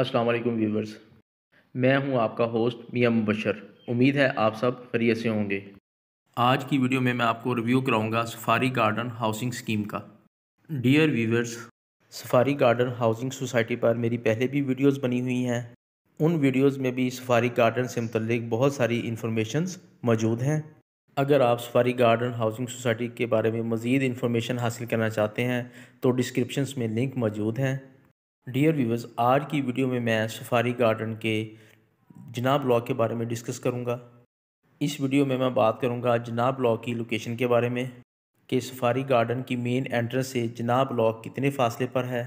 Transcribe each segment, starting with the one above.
अस्सलाम वालेकुम व्यूवर्स मैं हूं आपका होस्ट मियाँ मुबशर उम्मीद है आप सब खरीत से होंगे आज की वीडियो में मैं आपको रिव्यू कराऊंगा सफारी गार्डन हाउसिंग स्कीम का dear viewers Safari Garden housing society पर मेरी पहले भी वीडियोस बनी हुई हैं उन वीडियोस में भी सफारी गार्डन से मतलब बहुत सारी इन्फॉर्मेशन मौजूद हैं अगर आप सफारी गार्डन हाउसिंग सोसाइटी के बारे में मज़ीद इन्फॉर्मेशन हासिल करना चाहते हैं तो डिस्क्रिप्शन में लिंक मौजूद हैं डियर व्यूवर्स आज की वीडियो में मैं सफारी गार्डन के जनाब ब्लॉक के बारे में डिस्कस करूंगा इस वीडियो में मैं बात करूंगा जनाब ब्लॉक की लोकेशन के बारे में कि सफारी गार्डन की मेन एंट्रेंस से जनाब ब्लॉक कितने फासले पर है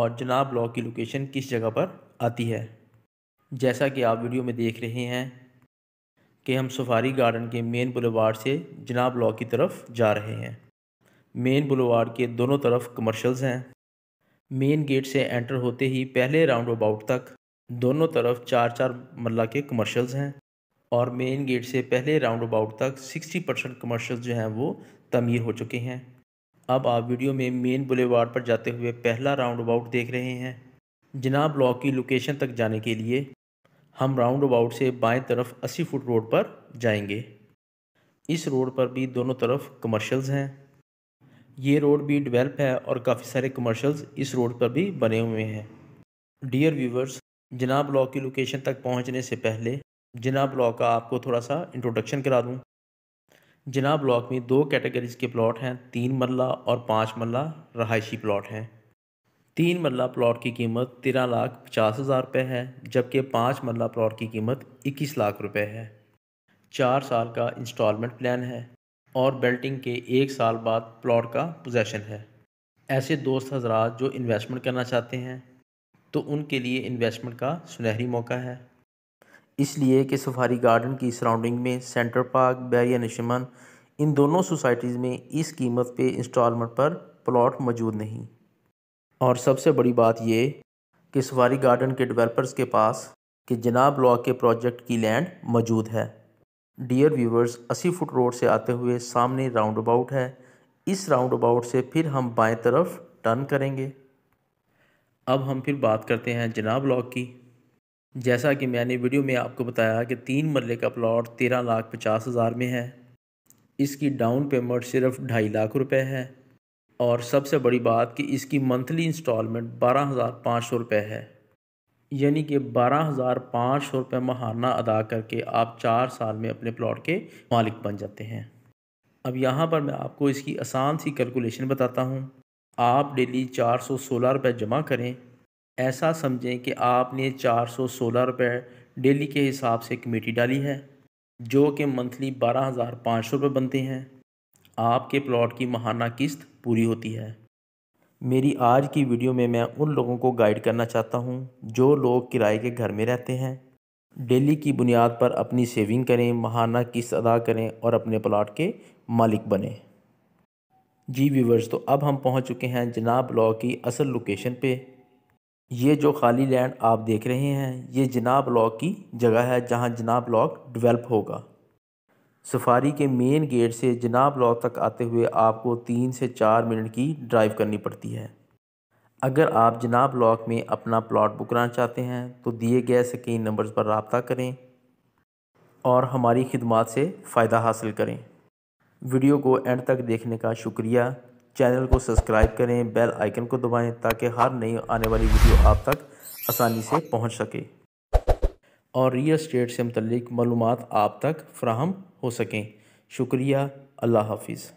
और जनाब ब्लॉक की लोकेशन किस जगह पर आती है जैसा कि आप वीडियो में देख रहे हैं कि हम सफारी गार्डन के मेन बुलेवार्ड से जनाब ब्लॉक की तरफ जा रहे हैं मेन बुलेवार्ड के दोनों तरफ कमर्शल्स हैं मेन गेट से एंटर होते ही पहले राउंड अबाउट तक दोनों तरफ चार चार मल्ला के कमर्शल्स हैं और मेन गेट से पहले राउंड अबाउट तक 60 परसेंट कमर्शल्स जो हैं वो तमीर हो चुके हैं अब आप वीडियो में मेन बुलेवार्ड पर जाते हुए पहला राउंड अबाउट देख रहे हैं जनाब ब्लॉक की लोकेशन तक जाने के लिए हम राउंड अबाउट से बाएं तरफ 80 फुट रोड पर जाएंगे इस रोड पर भी दोनों तरफ कमर्शल्स हैं ये रोड भी डेवलप है और काफ़ी सारे कमर्शल्स इस रोड पर भी बने हुए हैं डियर व्यूवर्स जिनाब ब्लॉक की लोकेशन तक पहुंचने से पहले जिनाब ब्लॉक का आपको थोड़ा सा इंट्रोडक्शन करा दूं जिनाब ब्लॉक में दो कैटेगरीज के प्लॉट हैं तीन मरला और पाँच मल्ला रहायशी प्लॉट हैं तीन मरला प्लॉट की कीमत तेरह लाख पचास हज़ार रुपये है जबकि पाँच मरला प्लॉट की कीमत इक्कीस लाख रुपये है चार साल का इंस्टॉलमेंट प्लान है और बेल्टिंग के एक साल बाद प्लॉट का पोजेसन है ऐसे दोस्त हजरात जो इन्वेस्टमेंट करना चाहते हैं तो उनके लिए इन्वेस्टमेंट का सुनहरी मौका है इसलिए कि सफारी गार्डन की सराउंडिंग में सेंटर पार्क बैरिया नशमन इन दोनों सोसाइटीज़ में इस कीमत पे इंस्टॉलमेंट पर प्लॉट मौजूद नहीं और सबसे बड़ी बात ये कि सफारी गार्डन के डेवलपर्स के पास कि जनाब ब्लॉक के प्रोजेक्ट की लैंड मौजूद है डियर व्यूवर्स अस्सी फुट रोड से आते हुए सामने राउंड अबाउट है इस राउंड अबाउट से फिर हम बाएं तरफ टर्न करेंगे अब हम फिर बात करते हैं जनाब ब्लॉक की जैसा कि मैंने वीडियो में आपको बताया कि तीन मरले का प्लॉट तेरह लाख पचास हज़ार में है इसकी डाउन पेमेंट सिर्फ ढाई लाख रुपए है और सबसे बड़ी बात कि इसकी मंथली इंस्टॉलमेंट बारह हज़ार पाँच सौ रुपये है यानी कि बारह हज़ार पाँच सौ रुपये महाना अदा करके आप चार साल में अपने प्लॉट के मालिक बन जाते हैं अब यहाँ पर मैं आपको इसकी आसान सी कैलकुलेशन बताता हूँ आप डेली चार सौ सोलह रुपये जमा करें ऐसा समझें कि आपने चार सौ सोलह रुपये डेली के हिसाब से कमेटी डाली है जो कि मंथली बारह हज़ार पाँच सौ रुपये बनते हैं आपके प्लॉट की महाना किस्त पूरी होती है मेरी आज की वीडियो में मैं उन लोगों को गाइड करना चाहता हूं जो लोग किराए के घर में रहते हैं डेली की बुनियाद पर अपनी सेविंग करें महाना किस्त अदा करें और अपने प्लाट के मालिक बने जी व्यूवर्स तो अब हम पहुंच चुके हैं जनाब ब्लॉक की असल लोकेशन पे ये जो खाली लैंड आप देख रहे हैं ये जनाब ब्लॉक की जगह है जहाँ जनाब ब्लॉक डिवेल्प होगा सफारी के मेन गेट से जनाब लॉ तक आते हुए आपको तीन से चार मिनट की ड्राइव करनी पड़ती है अगर आप जनाब लॉक में अपना प्लॉट बुक कराना चाहते हैं तो दिए गए स्क्रीन नंबर्स पर रबता करें और हमारी खदमात से फ़ायदा हासिल करें वीडियो को एंड तक देखने का शुक्रिया चैनल को सब्सक्राइब करें बेल आइकन को दबाएं ताकि हर नई आने वाली वीडियो आप तक आसानी से पहुंच सके और रियल इस्टेट से मतलब मालूम आप तक फ्राहम हो सकें शुक्रिया अल्लाह हाफिज़